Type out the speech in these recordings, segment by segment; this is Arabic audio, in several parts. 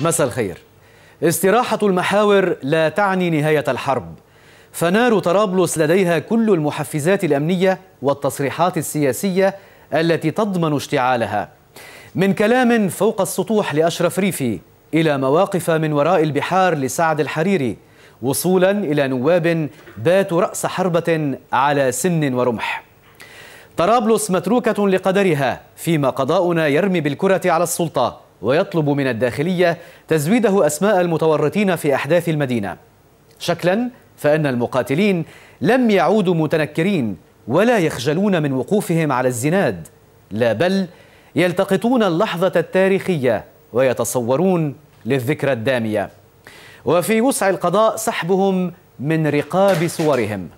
مساء الخير استراحة المحاور لا تعني نهاية الحرب فنار طرابلس لديها كل المحفزات الأمنية والتصريحات السياسية التي تضمن اشتعالها من كلام فوق السطوح لأشرف ريفي إلى مواقف من وراء البحار لسعد الحريري وصولا إلى نواب باتوا رأس حربة على سن ورمح طرابلس متروكة لقدرها فيما قضاؤنا يرمي بالكرة على السلطة ويطلب من الداخلية تزويده أسماء المتورطين في أحداث المدينة شكلا فإن المقاتلين لم يعودوا متنكرين ولا يخجلون من وقوفهم على الزناد لا بل يلتقطون اللحظة التاريخية ويتصورون للذكرى الدامية وفي وسع القضاء سحبهم من رقاب صورهم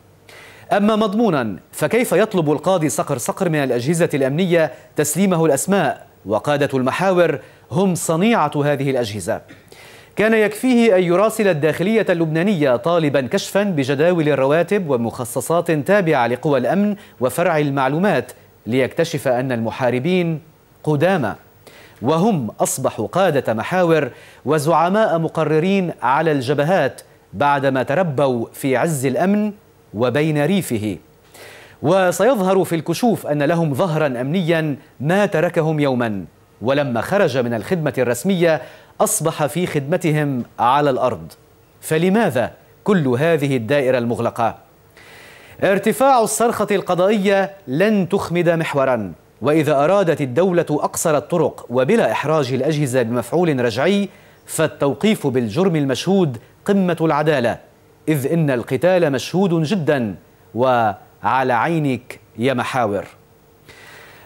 أما مضمونا فكيف يطلب القاضي صقر صقر من الأجهزة الأمنية تسليمه الأسماء وقادة المحاور هم صنيعة هذه الأجهزة كان يكفيه أن يراسل الداخلية اللبنانية طالبا كشفا بجداول الرواتب ومخصصات تابعة لقوى الأمن وفرع المعلومات ليكتشف أن المحاربين قدامى وهم أصبحوا قادة محاور وزعماء مقررين على الجبهات بعدما تربوا في عز الأمن وبين ريفه وسيظهر في الكشوف أن لهم ظهرا أمنيا ما تركهم يوما ولما خرج من الخدمة الرسمية أصبح في خدمتهم على الأرض فلماذا كل هذه الدائرة المغلقة؟ ارتفاع الصرخة القضائية لن تخمد محورا وإذا أرادت الدولة أقصر الطرق وبلا إحراج الأجهزة بمفعول رجعي فالتوقيف بالجرم المشهود قمة العدالة إذ إن القتال مشهود جدا وعلى عينك يا محاور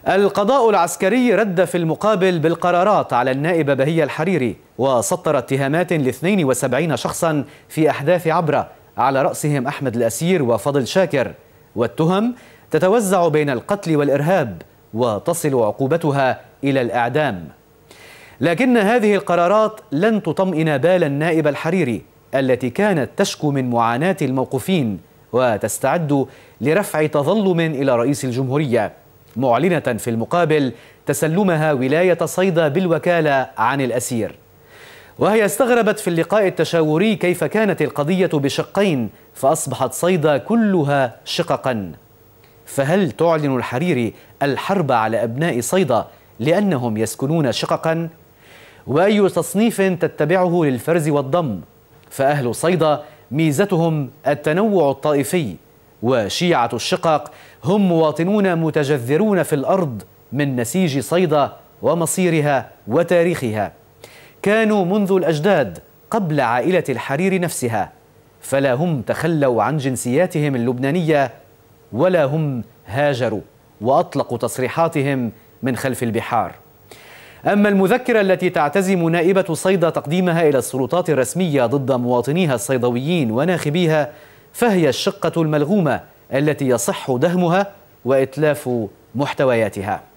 القضاء العسكري رد في المقابل بالقرارات على النائبة بهية الحريري وسطر اتهامات ل 72 شخصا في أحداث عبرة على رأسهم أحمد الأسير وفضل شاكر والتهم تتوزع بين القتل والإرهاب وتصل عقوبتها إلى الإعدام لكن هذه القرارات لن تطمئن بال النائبة الحريري التي كانت تشكو من معاناة الموقوفين وتستعد لرفع تظلم إلى رئيس الجمهورية معلنة في المقابل تسلمها ولاية صيدا بالوكالة عن الأسير وهي استغربت في اللقاء التشاوري كيف كانت القضية بشقين فأصبحت صيدا كلها شققا فهل تعلن الحريري الحرب على أبناء صيدا لأنهم يسكنون شققا؟ وأي تصنيف تتبعه للفرز والضم؟ فأهل صيدا ميزتهم التنوع الطائفي وشيعة الشقق هم مواطنون متجذرون في الأرض من نسيج صيدا ومصيرها وتاريخها كانوا منذ الأجداد قبل عائلة الحرير نفسها فلا هم تخلوا عن جنسياتهم اللبنانية ولا هم هاجروا وأطلقوا تصريحاتهم من خلف البحار أما المذكرة التي تعتزم نائبة صيدا تقديمها إلى السلطات الرسمية ضد مواطنيها الصيدويين وناخبيها فهي الشقة الملغومة التي يصح دهمها وإتلاف محتوياتها